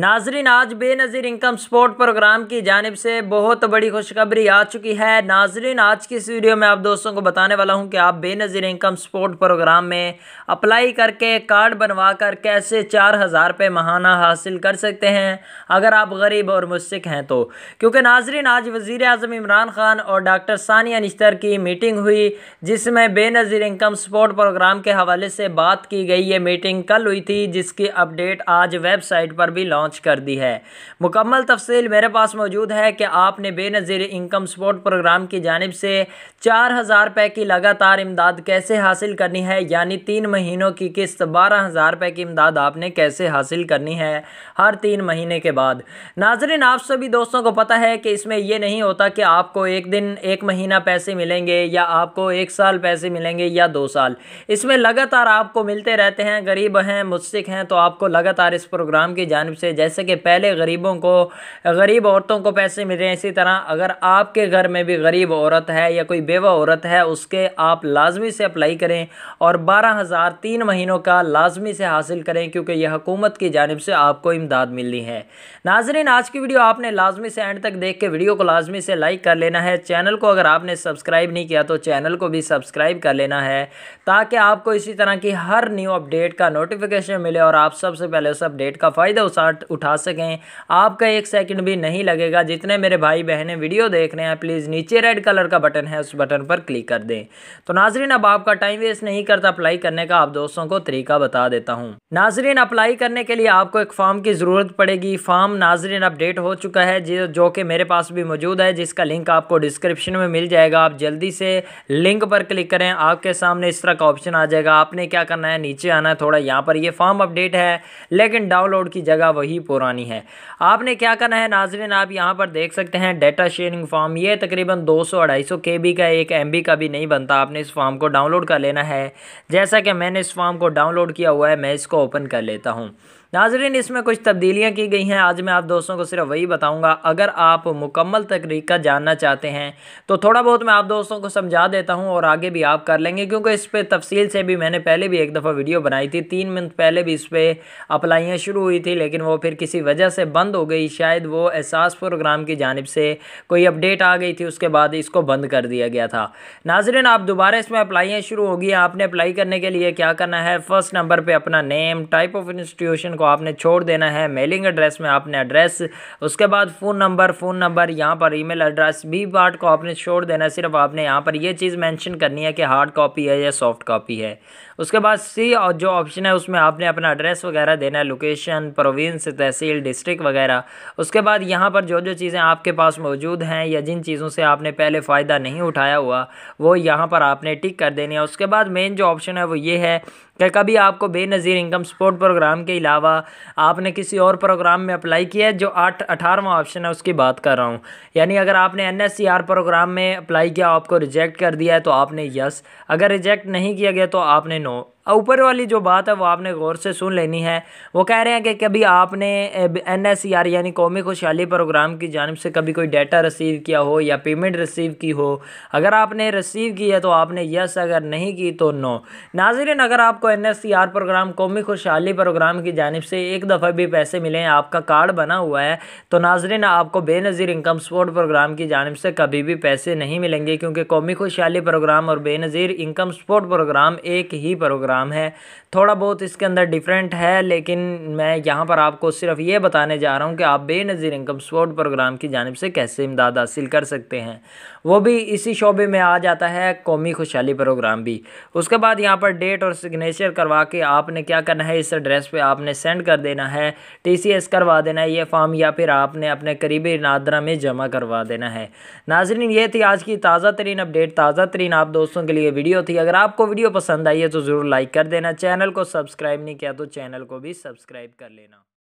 नाजरीन आज Benazir income support programme की जानब से बहुत बड़ी खुशखबरी आ चुकी है नाजरीन आज की इस वीडियो में आप दोस्तों को बताने वाला हूं कि आप बेनज़ीर इनकम सपोर्ट प्रोग्राम में अप्लाई करके कार्ड बनवा कर कैसे चार हज़ार रुपये महाना हासिल कर सकते हैं अगर आप गरीब और मुस्क हैं तो क्योंकि नाजरीन आज वज़ी अजम इमरान ख़ान और डॉक्टर सानिया निश्तर की मीटिंग हुई जिसमें बेनज़ीर इनकम सपोर्ट प्रोग्राम के हवाले से बात की गई ये मीटिंग कल हुई थी जिसकी अपडेट आज वेबसाइट पर भी लॉन्च लॉन्च कर दी है मुकम्मल तफसील मेरे पास मौजूद है कि आपने बेनज़ीर इनकम सपोर्ट प्रोग्राम की जानब से चार हज़ार रुपये की लगातार इमदाद कैसे हासिल करनी है यानी तीन महीनों की किस्त बारह हज़ार रुपये की इमदाद आपने कैसे हासिल करनी है हर तीन महीने के बाद नाजरन आप सभी दोस्तों को पता है कि इसमें यह नहीं होता कि आपको एक दिन एक महीना पैसे मिलेंगे या आपको एक साल पैसे मिलेंगे या दो साल इसमें लगातार आपको मिलते रहते हैं गरीब हैं मुस्क हैं तो आपको लगातार इस प्रोग्राम की जानब से जैसे कि पहले गरीबों को गरीब औरतों को पैसे मिल रहे हैं इसी तरह अगर आपके घर में भी गरीब औरत है या कोई बेवा औरत है उसके आप लाजमी से अप्लाई करें और बारह हज़ार तीन महीनों का लाजमी से हासिल करें क्योंकि यह हुकूमत की जानब से आपको इमदाद मिलनी है नाजरीन आज की वीडियो आपने लाजमी से एंड तक देख के वीडियो को लाजमी से लाइक कर लेना है चैनल को अगर आपने सब्सक्राइब नहीं किया तो चैनल को भी सब्सक्राइब कर लेना है ताकि आपको इसी तरह की हर न्यू अपडेट का नोटिफिकेशन मिले और आप सबसे पहले उस अपडेट का फ़ायदा उठा उठा सकें आपका एक सेकंड भी नहीं लगेगा जितने मेरे भाई बहने वीडियो देख रहे हैं प्लीज़ नीचे रेड कलर का बटन है उस बटन पर क्लिक कर दें तो नाजरीन अब आपका टाइम वेस्ट नहीं करता अप्लाई करने का आप दोस्तों को तरीका बता देता हूँ नाजरीन अप्लाई करने के लिए आपको एक फॉर्म की ज़रूरत पड़ेगी फॉर्म नाजरीन अपडेट हो चुका है जो कि मेरे पास भी मौजूद है जिसका लिंक आपको डिस्क्रिप्शन में मिल जाएगा आप जल्दी से लिंक पर क्लिक करें आपके सामने इस तरह का ऑप्शन आ जाएगा आपने क्या करना है नीचे आना है थोड़ा यहाँ पर ये फॉर्म अपडेट है लेकिन डाउनलोड की जगह वही ही पुरानी है आपने क्या करना है नाजरीन आप यहाँ पर देख सकते हैं डेटा शेयरिंग फॉर्म ये तकरीबन 200 के बी का एक एमबी का भी नहीं बनता आपने इस फॉर्म को डाउनलोड कर लेना है जैसा कि मैंने इस फॉर्म को डाउनलोड किया हुआ है मैं इसको ओपन कर लेता हूँ नाजरीन इसमें कुछ तब्दीलियाँ की गई हैं आज मैं आप दोस्तों को सिर्फ वही बताऊँगा अगर आप मुकम्मल तरीका जानना चाहते हैं तो थोड़ा बहुत मैं आप दोस्तों को समझा देता हूँ और आगे भी आप कर लेंगे क्योंकि इस पर तफसील से भी मैंने पहले भी एक दफ़ा वीडियो बनाई थी तीन मिनट पहले भी इस पर अप्लाइयाँ शुरू हुई थी लेकिन वो फिर किसी वजह से बंद हो गई शायद वो एहसास प्रोग्राम की जानब से कोई अपडेट आ गई थी उसके बाद इसको बंद कर दिया गया था नाजरन आप दोबारा इसमें अप्लाइयाँ शुरू होगी आपने अप्लाई करने के लिए क्या करना है फ़र्स्ट नंबर पर अपना नेम टाइप ऑफ इंस्टीट्यूशन को आपने छोड़ देना है मेलिंग एड्रेस में आपने एड्रेस उसके बाद फ़ोन नंबर फ़ोन नंबर यहाँ पर ईमेल एड्रेस बी पार्ट को आपने छोड़ देना सिर्फ आपने यहाँ पर यह चीज़ मैंशन करनी है कि हार्ड कॉपी है या सॉफ्ट कापी है उसके बाद सी और जो ऑप्शन है उसमें आपने अपना एड्रेस वगैरह देना है लोकेशन प्रोविंस तहसील डिस्ट्रिक्ट वगैरह उसके बाद यहाँ पर जो जो चीज़ें आपके पास मौजूद हैं या जिन चीज़ों से आपने पहले फ़ायदा नहीं उठाया हुआ वो यहाँ पर आपने टिक कर देनी है उसके बाद मेन जो ऑप्शन है वो ये है कि कभी आपको बेनज़ीर इनकम सपोर्ट प्रोग्राम के अलावा अलावा आपने किसी और प्रोग्राम में अप्लाई किया है जो आठ अठारहवा ऑप्शन है उसकी बात कर रहा हूँ यानी अगर आपने एन प्रोग्राम में अप्लाई किया आपको रिजेक्ट कर दिया है तो आपने यस अगर रिजेक्ट नहीं किया गया तो आपने नो ऊपर वाली जो बात है वो आपने गौर से सुन लेनी है वो कह रहे हैं कि कभी आपने एन एस सी आर यानी कौमी खुशहाली प्रोग्राम की जानब से कभी कोई डाटा रिसीव किया हो या पेमेंट रिसीव की हो अगर आपने रिसीव की है तो आपने यस अगर नहीं की तो नो नाजरन अगर आपको N S C R programme कौमी खुशहाली प्रोग्राम की जानब से एक दफ़ा भी पैसे मिले हैं आपका कार्ड बना हुआ है तो नाजरन आपको बेनज़ीर इनकम सपोर्ट प्रोग्राम की जानब से कभी भी पैसे नहीं मिलेंगे क्योंकि कौमी खुशहाली प्रोग्राम और बेनज़ीर इनकम सपोर्ट प्रोग्राम एक ही प्रोग्राम प्रोग्राम है थोड़ा बहुत इसके अंदर डिफरेंट है लेकिन मैं यहाँ पर आपको सिर्फ ये बताने जा रहा हूँ कि आप बेनज़ीर इनकम सपोर्ट प्रोग्राम की जानब से कैसे इमदाद हासिल कर सकते हैं वो भी इसी शोबे में आ जाता है कौमी खुशहाली प्रोग्राम भी उसके बाद यहाँ पर डेट और सिग्नेचर करवा के आपने क्या करना है इस एड्रेस पर आपने सेंड कर देना है टी सी एस करवा देना है ये फॉर्म या फिर आपने अपने करीबी नादरा में जमा करवा देना है नाजरीन ये थी आज की ताज़ा तरीन अपडेट ताज़ा तरीन आप दोस्तों के लिए वीडियो थी अगर आपको वीडियो पसंद आई है तो ज़रूर लाइक लाइक कर देना चैनल को सब्सक्राइब नहीं किया तो चैनल को भी सब्सक्राइब कर लेना